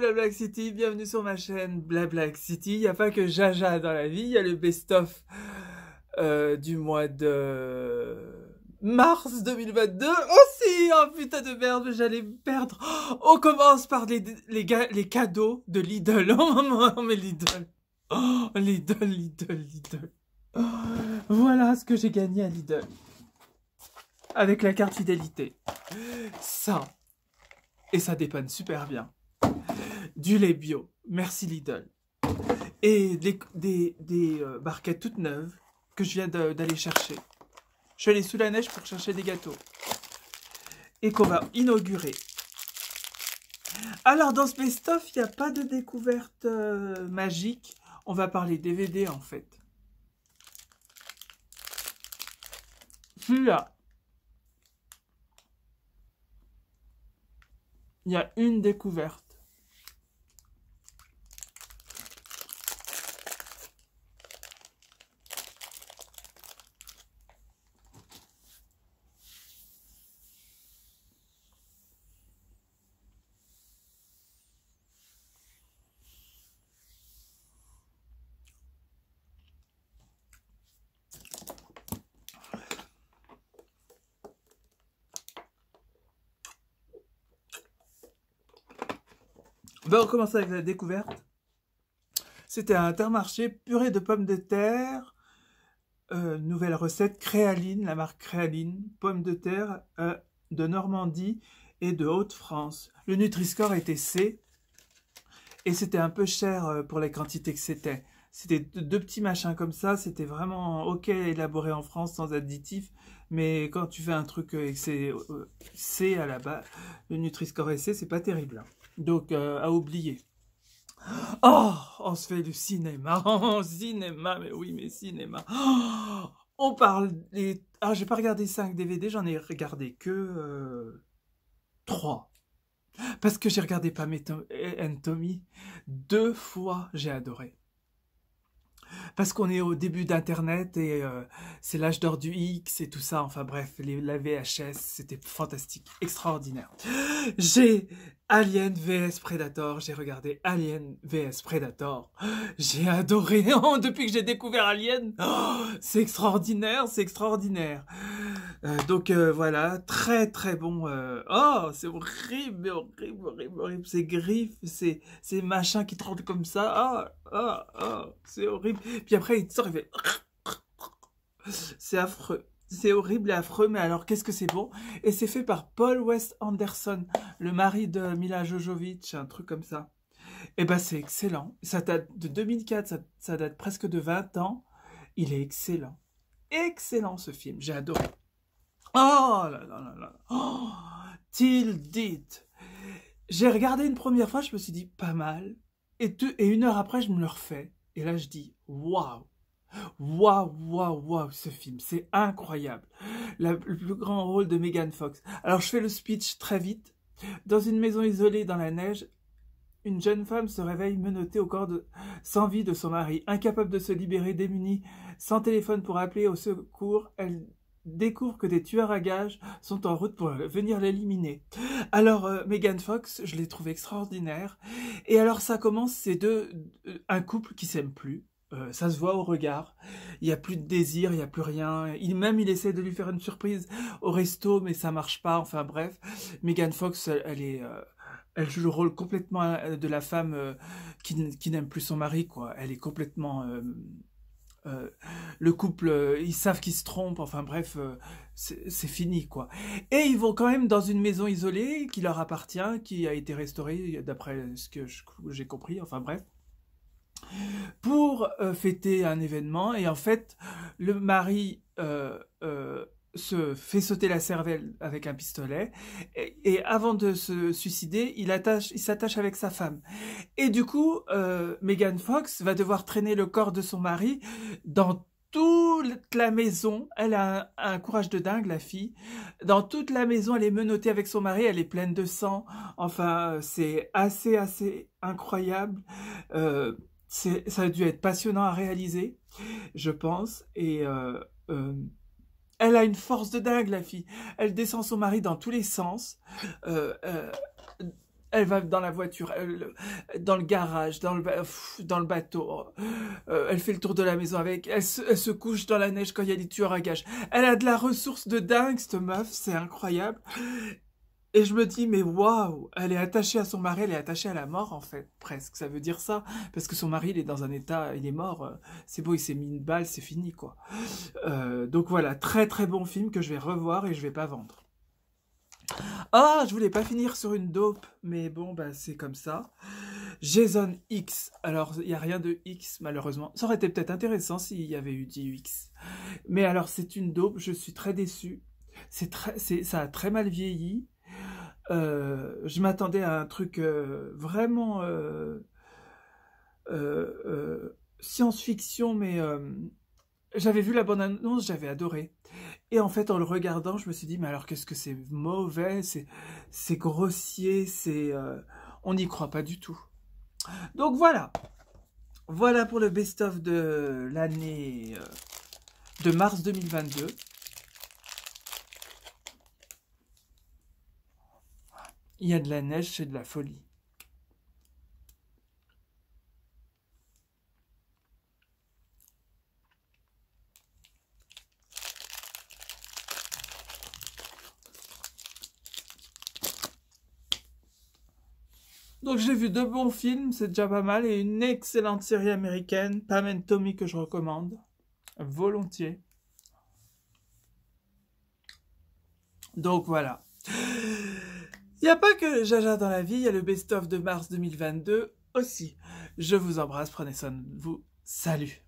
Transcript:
c'est City, bienvenue sur ma chaîne Blablack City. Il n'y a pas que Jaja dans la vie, il y a le best-of euh, du mois de mars 2022 aussi. Oh putain de merde, j'allais perdre. Oh, on commence par les, les, cadeaux de Lidl. Oh maman, mais Lidl. Oh, Lidl, Lidl, Lidl. voilà ce que j'ai gagné à Lidl. Avec la carte fidélité. Ça. Et ça dépanne super bien du lait bio. Merci Lidl. Et des, euh, barquettes toutes neuves que je viens d'aller chercher. Je suis allée sous la neige pour chercher des gâteaux. Et qu'on va inaugurer. Alors, dans ce best-of, il n'y a pas de découverte euh, magique. On va parler DVD, en fait. Celui-là. Il y a une découverte. On va commence avec la découverte. C'était un intermarché purée de pommes de terre. Euh, nouvelle recette, Créaline, la marque Créaline, pommes de terre euh, de Normandie et de Haute-France. Le Nutri-Score était C et c'était un peu cher euh, pour les quantités que c'était. C'était deux petits machins comme ça, c'était vraiment ok élaboré en France sans additifs, mais quand tu fais un truc c'est C à la base, le Nutri-Score C, c'est pas terrible. Hein. Donc, euh, à oublier. Oh, on se fait du cinéma. Oh, cinéma, mais oui, mais cinéma. Oh, on parle des... Ah, j'ai pas regardé 5 DVD, j'en ai regardé que euh, trois. Parce que j'ai regardé pas et Tommy deux fois, j'ai adoré parce qu'on est au début d'Internet et euh, c'est l'âge d'or du X et tout ça. Enfin bref, la VHS, c'était fantastique, extraordinaire. J'ai Alien vs Predator, j'ai regardé Alien vs Predator, j'ai adoré oh, depuis que j'ai découvert Alien. Oh, c'est extraordinaire, c'est extraordinaire. Euh, donc euh, voilà, très très bon. Euh, oh, c'est horrible, horrible, horrible, horrible. Ces griffes, ces, ces machins qui te comme ça. Oh, oh, oh, c'est horrible. Puis après, il sort, il fait. C'est affreux. C'est horrible et affreux, mais alors qu'est-ce que c'est bon Et c'est fait par Paul West Anderson, le mari de Mila Jojovic, un truc comme ça. Et eh ben c'est excellent. Ça date de 2004, ça, ça date presque de 20 ans. Il est excellent. Excellent ce film, j'ai adoré. Oh là là là là. Oh, J'ai regardé une première fois, je me suis dit pas mal. Et, une heure après, je me le refais. Et là, je dis waouh. Waouh, waouh, waouh, ce film, c'est incroyable. La, le plus grand rôle de Megan Fox. Alors, je fais le speech très vite. Dans une maison isolée dans la neige, une jeune femme se réveille menottée au corps de, sans vie de son mari, incapable de se libérer, démunie, sans téléphone pour appeler au secours. Elle découvre que des tueurs à gages sont en route pour venir l'éliminer. Alors euh, Megan Fox, je l'ai trouvé extraordinaire. Et alors ça commence c'est deux, euh, un couple qui s'aime plus. Euh, ça se voit au regard. Il n'y a plus de désir, il n'y a plus rien. Il même il essaie de lui faire une surprise au resto, mais ça marche pas. Enfin bref, Megan Fox, elle, est elle joue le rôle complètement de la femme qui, qui n'aime plus son mari, quoi. Elle est complètement euh, le couple, euh, ils savent qu'ils se trompent, enfin bref, euh, c'est fini quoi. Et ils vont quand même dans une maison isolée qui leur appartient, qui a été restaurée d'après ce que j'ai compris, enfin bref, pour fêter un événement. Et en fait, le mari se fait sauter la cervelle avec un pistolet et, avant de se suicider, il attache, il s'attache avec sa femme. Et du coup, euh, Megan Fox va devoir traîner le corps de son mari dans toute la maison. Elle a un, courage de dingue, la fille. Dans toute la maison, elle est menottée avec son mari. Elle est pleine de sang. Enfin, c'est assez, assez incroyable. Euh, ça a dû être passionnant à réaliser, je pense. Et euh, euh, elle a une force de dingue, la fille. Elle descend son mari dans tous les sens. Euh, euh, elle va dans la voiture, dans le garage, dans le, bateau. Euh, elle fait le tour de la maison avec. Elle se, elle se couche dans la neige quand il y a des tueurs à gages. Elle a de la ressource de dingue, cette meuf. C'est incroyable. Et je me dis, mais waouh, elle est attachée à son mari, elle est attachée à la mort, en fait, presque. Ça veut dire ça. Parce que son mari, il est dans un état, il est mort. Euh, c'est beau, il s'est mis une balle, c'est fini, quoi. Euh, donc voilà, très très bon film que je vais revoir et je vais pas vendre. Ah, je voulais pas finir sur une dope, mais bon, bah, c'est comme ça. Jason X. Alors, il n'y a rien de X, malheureusement. Ça aurait été peut-être intéressant s'il y avait eu 10 X. Mais alors, c'est une dope, je suis très déçu. C'est ça a très mal vieilli. Euh, je m'attendais à un truc euh, vraiment euh, science-fiction, mais j'avais vu la bande-annonce, j'avais adoré. Et en fait, en le regardant, je me suis dit, mais alors qu'est-ce que c'est mauvais, c'est grossier, c'est on n'y croit pas du tout. Donc voilà, voilà pour le best-of de l'année de mars 2022. Il y a de la neige, c'est de la folie. Donc j'ai vu deux bons films, c'est déjà pas mal, et une excellente série américaine, Pam Tommy que je recommande, volontiers. Donc voilà. Il n'y a pas que Jaja dans la vie, il y a le best-of de mars 2022 aussi. Je vous embrasse, prenez soin de vous. Salut